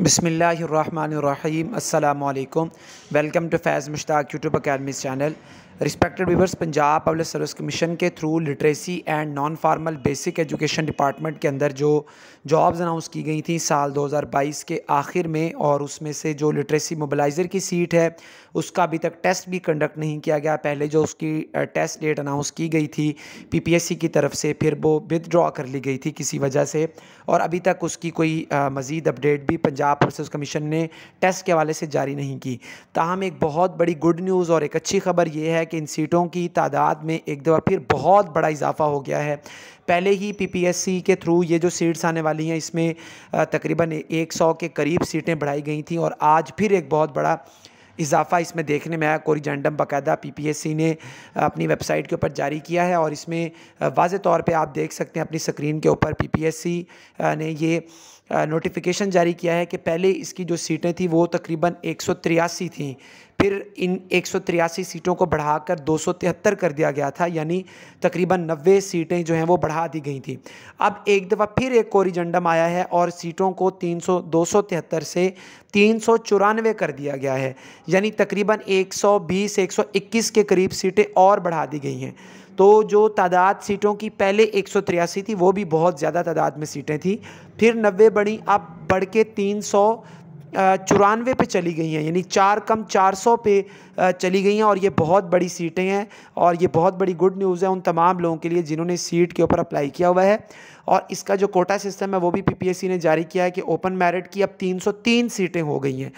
बसमीम् अल्लाम welcome to Faiz Mushtaq YouTube academy channel respected viewers Punjab public service commission के through literacy and non formal basic education department के अंदर जो jobs announce की गई थी साल 2022 के आखिर में और उसमें से जो लिटरेसी मोबलाइज़र की सीट है उसका अभी तक टेस्ट भी कंडक्ट नहीं किया गया पहले जो उसकी टेस्ट डेट अनाउंस की गई थी पी की तरफ से फिर वो विदड्रॉ कर ली गई थी किसी वजह से और अभी तक उसकी कोई मज़ीद अपडेट भी पंजाब पब्लिक सर्विस कमीशन ने टेस्ट के हवाले से जारी नहीं की ताहम एक बहुत बड़ी गुड न्यूज़ और एक अच्छी खबर ये है है कि इन सीटों की तादाद में एक दफ़ा फिर बहुत बड़ा इजाफा हो गया है पहले ही पीपीएससी के थ्रू ये जो सीट्स आने वाली हैं इसमें तकरीबन 100 के करीब सीटें बढ़ाई गई थी और आज फिर एक बहुत बड़ा इजाफा इसमें देखने में आया कोरिजेंडम बाकायदा पीपीएससी ने अपनी वेबसाइट के ऊपर जारी किया है और इसमें वाज तौर पे आप देख सकते हैं अपनी स्क्रीन के ऊपर पीपीएससी ने ये नोटिफिकेशन जारी किया है कि पहले इसकी जो सीटें थी वो तकरीबन एक थी फिर इन एक सीटों को बढ़ाकर दो कर दिया गया था यानी तकरीबन 90 सीटें जो हैं वो बढ़ा दी गई थी अब एक दफ़ा फिर एक कोरिजेंडम आया है और सीटों को तीन सौ से तीन सौ चौरानवे कर दिया गया है यानी तकरीबन 120 121 के करीब सीटें और बढ़ा दी गई हैं तो जो तादाद सीटों की पहले एक थी वो भी बहुत ज़्यादा तादाद में सीटें थी फिर नब्बे बढ़ी अब बढ़ के तीन चौरानवे पे चली गई हैं यानी चार कम चार सौ पे चली गई हैं और ये बहुत बड़ी सीटें हैं और ये बहुत बड़ी गुड न्यूज़ है उन तमाम लोगों के लिए जिन्होंने सीट के ऊपर अप्लाई किया हुआ है और इसका जो कोटा सिस्टम है वो भी पीपीएससी ने जारी किया है कि ओपन मेरिट की अब 303 सीटें हो गई हैं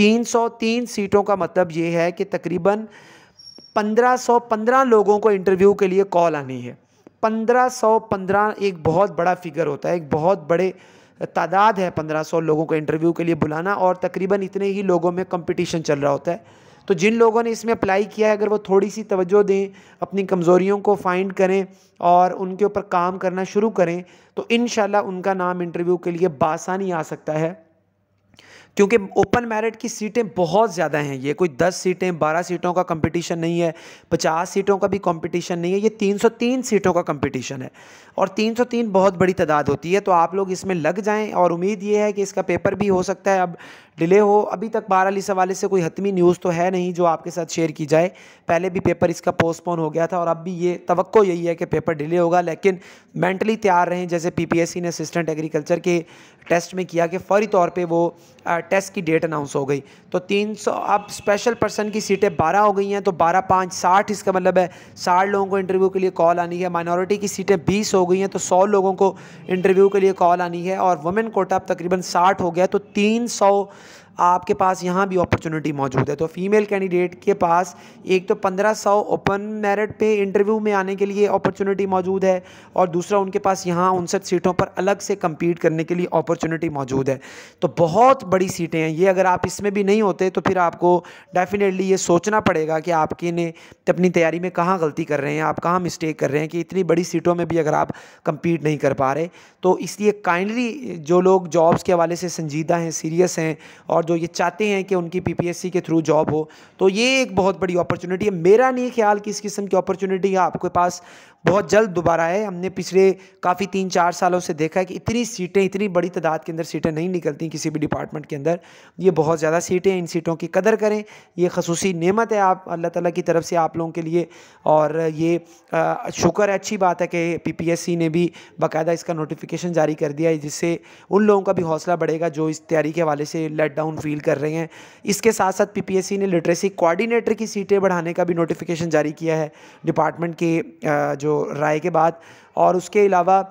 303 सीटों का मतलब ये है कि तकरीबन 1515 लोगों को इंटरव्यू के लिए कॉल आनी है 1515 एक बहुत बड़ा फिगर होता है एक बहुत बड़े तादाद है 1500 लोगों को इंटरव्यू के लिए बुलाना और तकरीबन इतने ही लोगों में कंपटीशन चल रहा होता है तो जिन लोगों ने इसमें अप्लाई किया है अगर वो थोड़ी सी तवज्जो दें अपनी कमज़ोरियों को फाइंड करें और उनके ऊपर काम करना शुरू करें तो इन उनका नाम इंटरव्यू के लिए बासानी आ सकता है क्योंकि ओपन मेरिट की सीटें बहुत ज़्यादा हैं ये कोई दस सीटें बारह सीटों का कंपटीशन नहीं है पचास सीटों का भी कंपटीशन नहीं है ये तीन सौ तीन सीटों का कंपटीशन है और तीन सौ तीन बहुत बड़ी तादाद होती है तो आप लोग इसमें लग जाएँ और उम्मीद ये है कि इसका पेपर भी हो सकता है अब डिले हो अभी तक बहरहाल इस हवाले से कोई हतमी न्यूज़ तो है नहीं जो आपके साथ शेयर की जाए पहले भी पेपर इसका पोस्टपोन हो गया था और अब भी ये तो यही है कि पेपर डिले होगा लेकिन मेंटली तैयार रहें जैसे पी ने असिस्टेंट एग्रीकल्चर के टेस्ट में किया कि फ़ौरी तौर पर वो टेस्ट की डेट अनाउंस हो गई तो 300 अब स्पेशल पर्सन की सीटें 12 हो गई हैं तो 12 पाँच साठ इसका मतलब है साठ लोगों को इंटरव्यू के लिए कॉल आनी है माइनॉरिटी की सीटें 20 हो गई हैं तो 100 लोगों को इंटरव्यू के लिए कॉल आनी है और वुमेन कोटा अब तकरीबन साठ हो गया तो तीन सौ आपके पास यहाँ भी अपॉर्चुनिटी मौजूद है तो फीमेल कैंडिडेट के पास एक तो पंद्रह सौ ओपन मेरिट पे इंटरव्यू में आने के लिए अपॉर्चुनिटी मौजूद है और दूसरा उनके पास यहाँ उनसठ सीटों पर अलग से कम्पीट करने के लिए अपॉर्चुनिटी मौजूद है तो बहुत बड़ी सीटें हैं ये अगर आप इसमें भी नहीं होते तो फिर आपको डेफिनेटली ये सोचना पड़ेगा कि आपके ने अपनी तैयारी में कहाँ गलती कर रहे हैं आप कहाँ मिस्टेक कर रहे हैं कि इतनी बड़ी सीटों में भी अगर आप कम्पीट नहीं कर पा रहे तो इसलिए काइंडली जो लोग जॉब्स के हवाले से संजीदा हैं सीरियस हैं और जो ये चाहते हैं कि उनकी पीपीएससी के थ्रू जॉब हो तो ये एक बहुत बड़ी अपॉर्चुनिटी है मेरा नहीं ख्याल कि इस किस्म की अपॉर्चुनिटी आपके पास बहुत जल्द दोबारा है हमने पिछले काफ़ी तीन चार सालों से देखा है कि इतनी सीटें इतनी बड़ी तादाद के अंदर सीटें नहीं निकलती किसी भी डिपार्टमेंट के अंदर ये बहुत ज़्यादा सीटें इन सीटों की कदर करें ये खसूसी नेमत है आप अल्लाह ताला की तरफ से आप लोगों के लिए और ये शुक्र है अच्छी बात है कि पी ने भी बाकायदा इसका नोटिफिकेशन जारी कर दिया है जिससे उन लोगों का भी हौसला बढ़ेगा जो इस तैयारी के हवाले से लेट डाउन फील कर रहे हैं इसके साथ साथ पीपीएससी ने लिटरेसी कोऑर्डिनेटर की सीटें बढ़ाने का भी नोटिफिकेशन जारी किया है डिपार्टमेंट के जो राय के बाद और उसके अलावा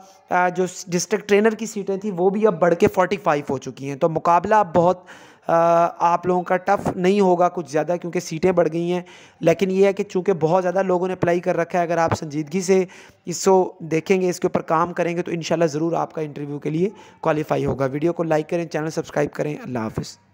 जो डिस्ट्रिक्ट ट्रेनर की सीटें थी वो भी अब बढ़ के फोर्टी फाइव हो चुकी हैं तो मुकाबला अब बहुत आप लोगों का टफ़ नहीं होगा कुछ ज़्यादा क्योंकि सीटें बढ़ गई हैं लेकिन ये है कि चूंकि बहुत ज़्यादा लोगों ने अप्लाई कर रखा है अगर आप संजीदगी से इसको देखेंगे इसके ऊपर काम करेंगे तो इन ज़रूर आपका इंटरव्यू के लिए क्वालिफाई होगा वीडियो को लाइक करें चैनल सब्सक्राइब करें अल्लाह हाफिज़